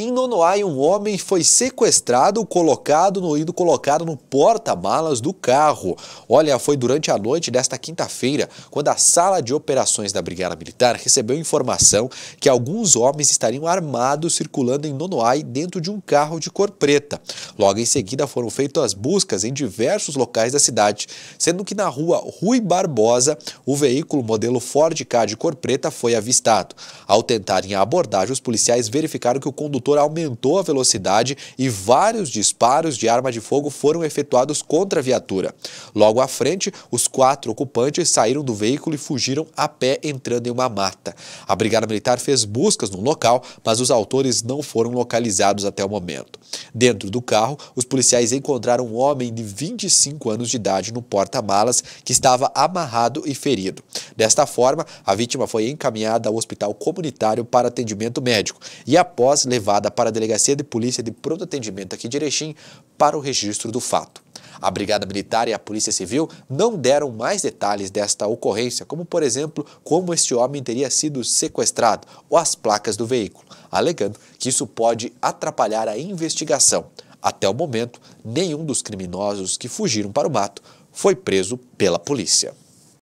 Em Nonoai, um homem foi sequestrado, colocado no colocado no porta-malas do carro. Olha, foi durante a noite desta quinta-feira, quando a sala de operações da Brigada Militar recebeu informação que alguns homens estariam armados circulando em Nonoai dentro de um carro de cor preta. Logo em seguida foram feitas buscas em diversos locais da cidade, sendo que na rua Rui Barbosa, o veículo modelo Ford K de cor preta foi avistado. Ao tentarem a abordagem, os policiais verificaram que o condutor aumentou a velocidade e vários disparos de arma de fogo foram efetuados contra a viatura. Logo à frente, os quatro ocupantes saíram do veículo e fugiram a pé entrando em uma mata. A Brigada Militar fez buscas no local, mas os autores não foram localizados até o momento. Dentro do carro, os policiais encontraram um homem de 25 anos de idade no porta-malas que estava amarrado e ferido. Desta forma, a vítima foi encaminhada ao hospital comunitário para atendimento médico e após levar levada para a Delegacia de Polícia de Pronto Atendimento aqui de Erechim para o registro do fato. A Brigada Militar e a Polícia Civil não deram mais detalhes desta ocorrência, como, por exemplo, como este homem teria sido sequestrado ou as placas do veículo, alegando que isso pode atrapalhar a investigação. Até o momento, nenhum dos criminosos que fugiram para o mato foi preso pela polícia.